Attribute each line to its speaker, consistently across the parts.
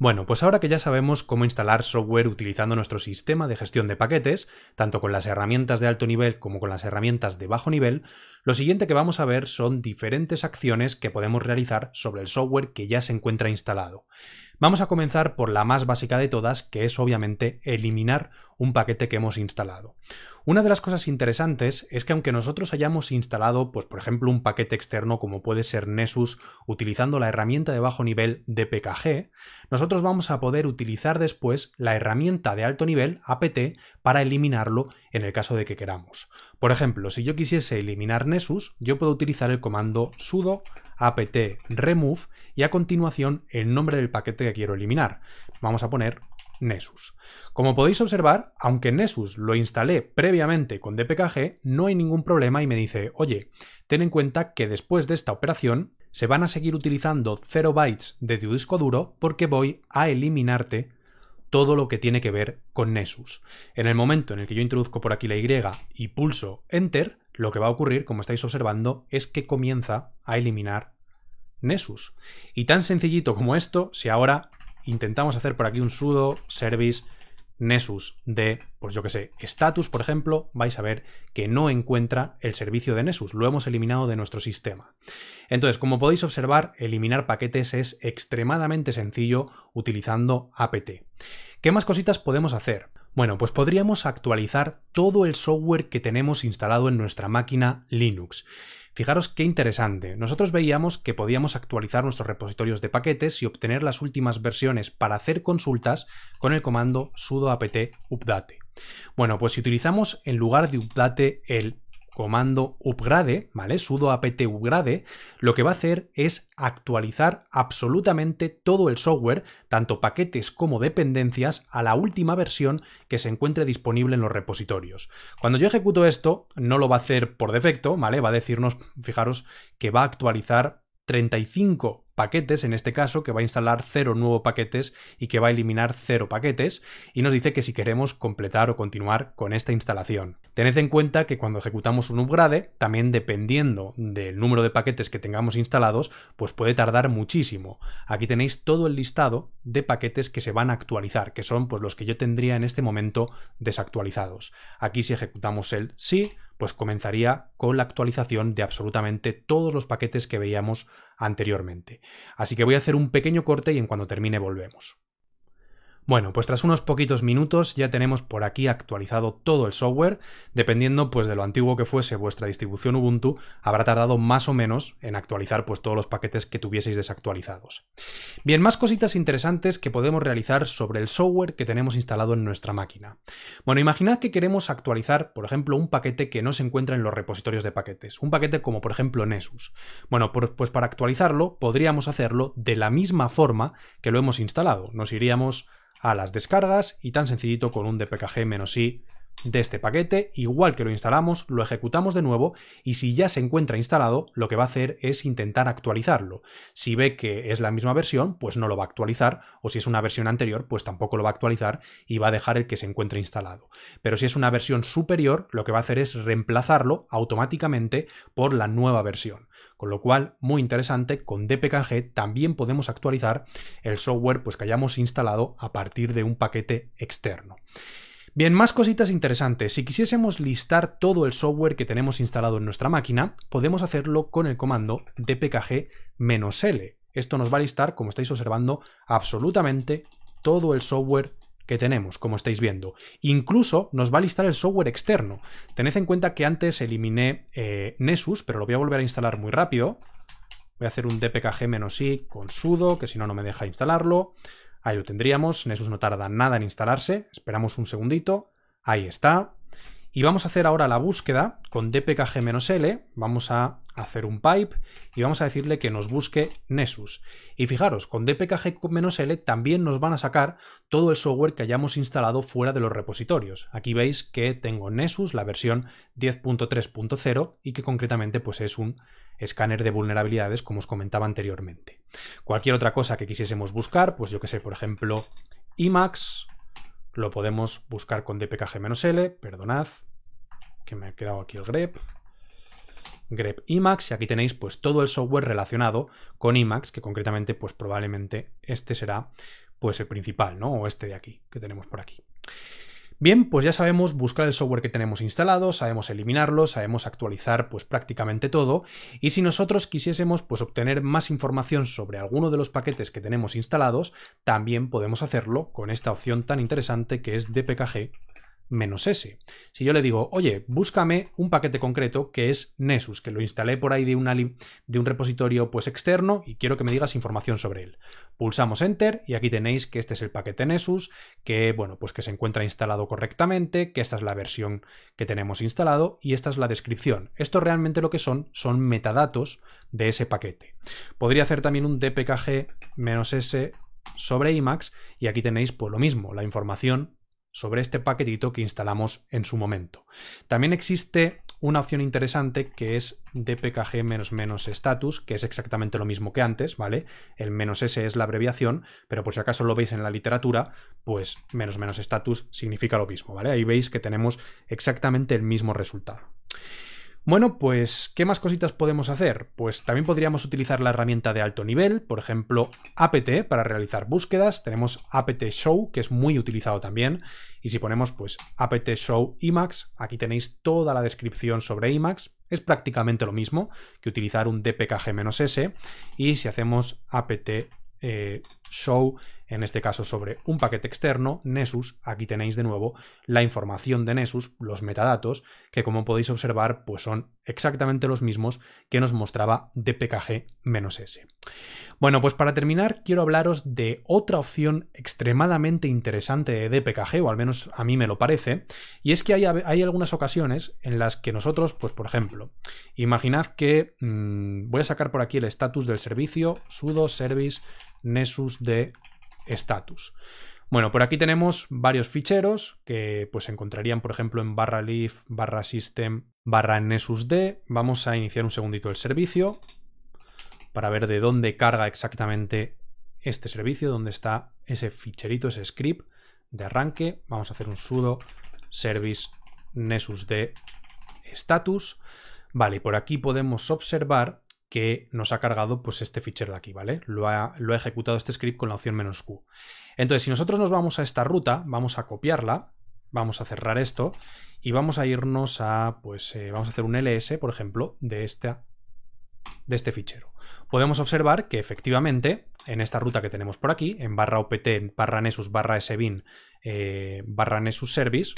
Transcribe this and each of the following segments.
Speaker 1: Bueno, pues ahora que ya sabemos cómo instalar software utilizando nuestro sistema de gestión de paquetes, tanto con las herramientas de alto nivel como con las herramientas de bajo nivel, lo siguiente que vamos a ver son diferentes acciones que podemos realizar sobre el software que ya se encuentra instalado. Vamos a comenzar por la más básica de todas, que es obviamente eliminar un paquete que hemos instalado. Una de las cosas interesantes es que aunque nosotros hayamos instalado, pues por ejemplo, un paquete externo como puede ser Nessus utilizando la herramienta de bajo nivel PKG, nosotros vamos a poder utilizar después la herramienta de alto nivel apt para eliminarlo en el caso de que queramos. Por ejemplo, si yo quisiese eliminar Nessus, yo puedo utilizar el comando sudo apt remove y a continuación el nombre del paquete que quiero eliminar. Vamos a poner Nessus. Como podéis observar, aunque Nessus lo instalé previamente con DPKG, no hay ningún problema y me dice, oye, ten en cuenta que después de esta operación se van a seguir utilizando 0 bytes de tu disco duro porque voy a eliminarte todo lo que tiene que ver con Nessus. En el momento en el que yo introduzco por aquí la Y y pulso Enter, lo que va a ocurrir, como estáis observando, es que comienza a eliminar Nessus. Y tan sencillito como esto, si ahora intentamos hacer por aquí un sudo service nesus de, pues yo que sé, status, por ejemplo, vais a ver que no encuentra el servicio de nesus, lo hemos eliminado de nuestro sistema. Entonces, como podéis observar, eliminar paquetes es extremadamente sencillo utilizando apt. ¿Qué más cositas podemos hacer? Bueno, pues podríamos actualizar todo el software que tenemos instalado en nuestra máquina Linux. Fijaros qué interesante. Nosotros veíamos que podíamos actualizar nuestros repositorios de paquetes y obtener las últimas versiones para hacer consultas con el comando sudo apt update. Bueno, pues si utilizamos en lugar de update el comando upgrade, ¿vale? sudo apt upgrade, lo que va a hacer es actualizar absolutamente todo el software, tanto paquetes como dependencias, a la última versión que se encuentre disponible en los repositorios. Cuando yo ejecuto esto, no lo va a hacer por defecto, ¿vale? Va a decirnos, fijaros, que va a actualizar 35 paquetes, en este caso, que va a instalar cero nuevos paquetes y que va a eliminar cero paquetes, y nos dice que si queremos completar o continuar con esta instalación. Tened en cuenta que cuando ejecutamos un upgrade, también dependiendo del número de paquetes que tengamos instalados, pues puede tardar muchísimo. Aquí tenéis todo el listado de paquetes que se van a actualizar, que son pues los que yo tendría en este momento desactualizados. Aquí si ejecutamos el sí, pues comenzaría con la actualización de absolutamente todos los paquetes que veíamos anteriormente. Así que voy a hacer un pequeño corte y en cuanto termine volvemos. Bueno, pues tras unos poquitos minutos ya tenemos por aquí actualizado todo el software, dependiendo pues de lo antiguo que fuese vuestra distribución Ubuntu, habrá tardado más o menos en actualizar pues todos los paquetes que tuvieseis desactualizados. Bien, más cositas interesantes que podemos realizar sobre el software que tenemos instalado en nuestra máquina. Bueno, imaginad que queremos actualizar, por ejemplo, un paquete que no se encuentra en los repositorios de paquetes, un paquete como por ejemplo Nessus. Bueno, pues para actualizarlo podríamos hacerlo de la misma forma que lo hemos instalado. Nos iríamos a las descargas y tan sencillito con un dpkg-i de este paquete, igual que lo instalamos, lo ejecutamos de nuevo y si ya se encuentra instalado, lo que va a hacer es intentar actualizarlo. Si ve que es la misma versión, pues no lo va a actualizar, o si es una versión anterior, pues tampoco lo va a actualizar y va a dejar el que se encuentre instalado. Pero si es una versión superior, lo que va a hacer es reemplazarlo automáticamente por la nueva versión. Con lo cual, muy interesante, con DPKG también podemos actualizar el software pues, que hayamos instalado a partir de un paquete externo. Bien, más cositas interesantes. Si quisiésemos listar todo el software que tenemos instalado en nuestra máquina, podemos hacerlo con el comando dpkg-l. Esto nos va a listar, como estáis observando, absolutamente todo el software que tenemos, como estáis viendo. Incluso nos va a listar el software externo. Tened en cuenta que antes eliminé eh, Nessus, pero lo voy a volver a instalar muy rápido. Voy a hacer un dpkg-i con sudo, que si no, no me deja instalarlo. Ahí lo tendríamos, Nessus no tarda nada en instalarse, esperamos un segundito, ahí está, y vamos a hacer ahora la búsqueda con dpkg-l, vamos a hacer un pipe y vamos a decirle que nos busque Nessus. Y fijaros, con dpkg-l también nos van a sacar todo el software que hayamos instalado fuera de los repositorios. Aquí veis que tengo Nessus, la versión 10.3.0 y que concretamente pues es un escáner de vulnerabilidades como os comentaba anteriormente. Cualquier otra cosa que quisiésemos buscar, pues yo que sé, por ejemplo, Emacs, lo podemos buscar con dpkg-l, perdonad, que me ha quedado aquí el grep. grep imax, y aquí tenéis pues todo el software relacionado con imax, que concretamente pues probablemente este será pues el principal, ¿no? O este de aquí, que tenemos por aquí. Bien, pues ya sabemos buscar el software que tenemos instalado, sabemos eliminarlo, sabemos actualizar pues prácticamente todo y si nosotros quisiésemos pues obtener más información sobre alguno de los paquetes que tenemos instalados, también podemos hacerlo con esta opción tan interesante que es dpkg S. Si yo le digo, oye, búscame un paquete concreto que es Nessus, que lo instalé por ahí de, de un repositorio pues, externo y quiero que me digas información sobre él. Pulsamos Enter y aquí tenéis que este es el paquete Nessus, que, bueno, pues que se encuentra instalado correctamente, que esta es la versión que tenemos instalado y esta es la descripción. Esto realmente lo que son son metadatos de ese paquete. Podría hacer también un dpkg-s sobre IMAX y aquí tenéis pues lo mismo, la información sobre este paquetito que instalamos en su momento. También existe una opción interesante que es dpkg-status, que es exactamente lo mismo que antes, ¿vale? El menos "-s", es la abreviación, pero por si acaso lo veis en la literatura, pues menos menos "-status", significa lo mismo, ¿vale? Ahí veis que tenemos exactamente el mismo resultado. Bueno, pues, ¿qué más cositas podemos hacer? Pues también podríamos utilizar la herramienta de alto nivel, por ejemplo, apt para realizar búsquedas. Tenemos apt show, que es muy utilizado también. Y si ponemos, pues, apt show Emacs, aquí tenéis toda la descripción sobre imax, Es prácticamente lo mismo que utilizar un dpkg-s. Y si hacemos apt eh, show, en este caso sobre un paquete externo, Nessus, aquí tenéis de nuevo la información de Nessus, los metadatos, que como podéis observar pues son exactamente los mismos que nos mostraba dpkg-s. Bueno, pues para terminar quiero hablaros de otra opción extremadamente interesante de dpkg, o al menos a mí me lo parece, y es que hay, algunas ocasiones en las que nosotros, pues por ejemplo, imaginad que mm, voy a sacar por aquí el estatus del servicio, sudo service Nessus de status. Bueno, por aquí tenemos varios ficheros que pues encontrarían, por ejemplo, en barra leaf, barra system, barra nessusd. Vamos a iniciar un segundito el servicio para ver de dónde carga exactamente este servicio, dónde está ese ficherito, ese script de arranque. Vamos a hacer un sudo service nessusd status. Vale, por aquí podemos observar que nos ha cargado pues, este fichero de aquí, ¿vale? Lo ha, ejecutado este script con la opción menos "-q". Entonces, si nosotros nos vamos a esta ruta, vamos a copiarla, vamos a cerrar esto y vamos a irnos a, pues, eh, vamos a hacer un ls, por ejemplo, de, de este fichero. Podemos observar que efectivamente en esta ruta que tenemos por aquí, en barra opt, barra nesus, barra sbin, eh, barra nesus service,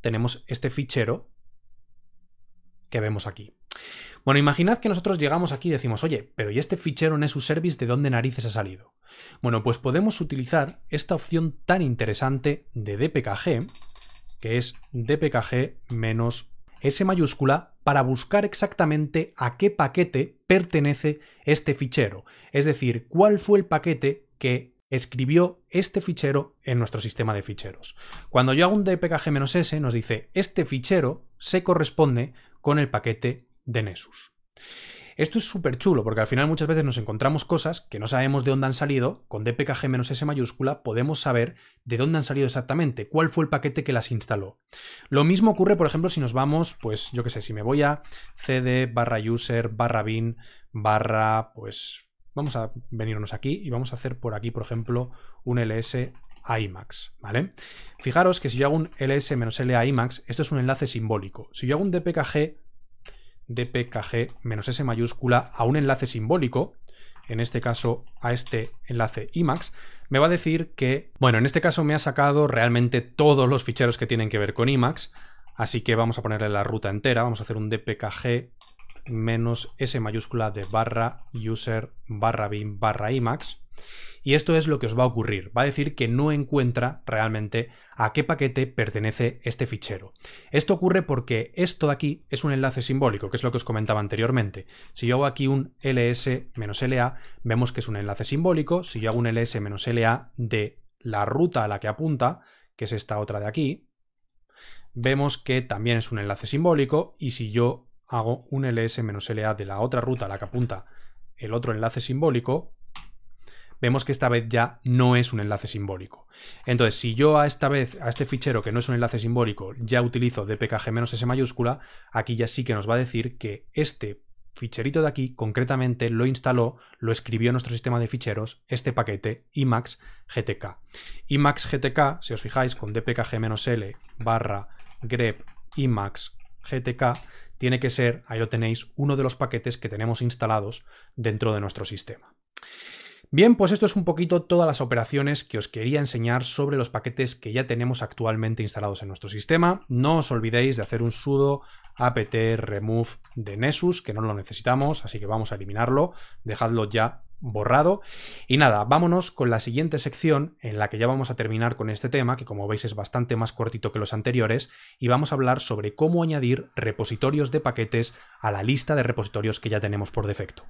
Speaker 1: tenemos este fichero que vemos aquí. Bueno, imaginad que nosotros llegamos aquí y decimos, oye, pero ¿y este fichero en e su service de dónde narices ha salido? Bueno, pues podemos utilizar esta opción tan interesante de dpkg, que es dpkg menos S mayúscula, para buscar exactamente a qué paquete pertenece este fichero, es decir, cuál fue el paquete que escribió este fichero en nuestro sistema de ficheros. Cuando yo hago un dpkg-s nos dice este fichero se corresponde con el paquete de Nessus. Esto es súper chulo porque al final muchas veces nos encontramos cosas que no sabemos de dónde han salido, con dpkg-s mayúscula podemos saber de dónde han salido exactamente, cuál fue el paquete que las instaló. Lo mismo ocurre, por ejemplo, si nos vamos, pues yo qué sé, si me voy a cd barra user barra bin barra, pues vamos a venirnos aquí y vamos a hacer por aquí, por ejemplo, un ls IMAX, ¿vale? Fijaros que si yo hago un ls-l IMAX, esto es un enlace simbólico. Si yo hago un dpkg dpkg-s mayúscula a un enlace simbólico, en este caso a este enlace IMAX, me va a decir que, bueno, en este caso me ha sacado realmente todos los ficheros que tienen que ver con IMAX, así que vamos a ponerle la ruta entera, vamos a hacer un dpkg menos s mayúscula de barra user barra bin barra IMAX y esto es lo que os va a ocurrir. Va a decir que no encuentra realmente a qué paquete pertenece este fichero. Esto ocurre porque esto de aquí es un enlace simbólico, que es lo que os comentaba anteriormente. Si yo hago aquí un ls-la, vemos que es un enlace simbólico. Si yo hago un ls-la de la ruta a la que apunta, que es esta otra de aquí, vemos que también es un enlace simbólico. Y si yo hago un ls-la de la otra ruta a la que apunta el otro enlace simbólico, vemos que esta vez ya no es un enlace simbólico. Entonces, si yo a esta vez, a este fichero que no es un enlace simbólico, ya utilizo dpkg-s mayúscula, aquí ya sí que nos va a decir que este ficherito de aquí concretamente lo instaló, lo escribió nuestro sistema de ficheros, este paquete IMAX GTK. IMAX GTK, si os fijáis, con dpkg-l barra grep IMAX GTK, tiene que ser, ahí lo tenéis, uno de los paquetes que tenemos instalados dentro de nuestro sistema. Bien, pues esto es un poquito todas las operaciones que os quería enseñar sobre los paquetes que ya tenemos actualmente instalados en nuestro sistema. No os olvidéis de hacer un sudo apt remove de Nessus, que no lo necesitamos, así que vamos a eliminarlo. Dejadlo ya borrado. Y nada, vámonos con la siguiente sección en la que ya vamos a terminar con este tema, que como veis es bastante más cortito que los anteriores, y vamos a hablar sobre cómo añadir repositorios de paquetes a la lista de repositorios que ya tenemos por defecto.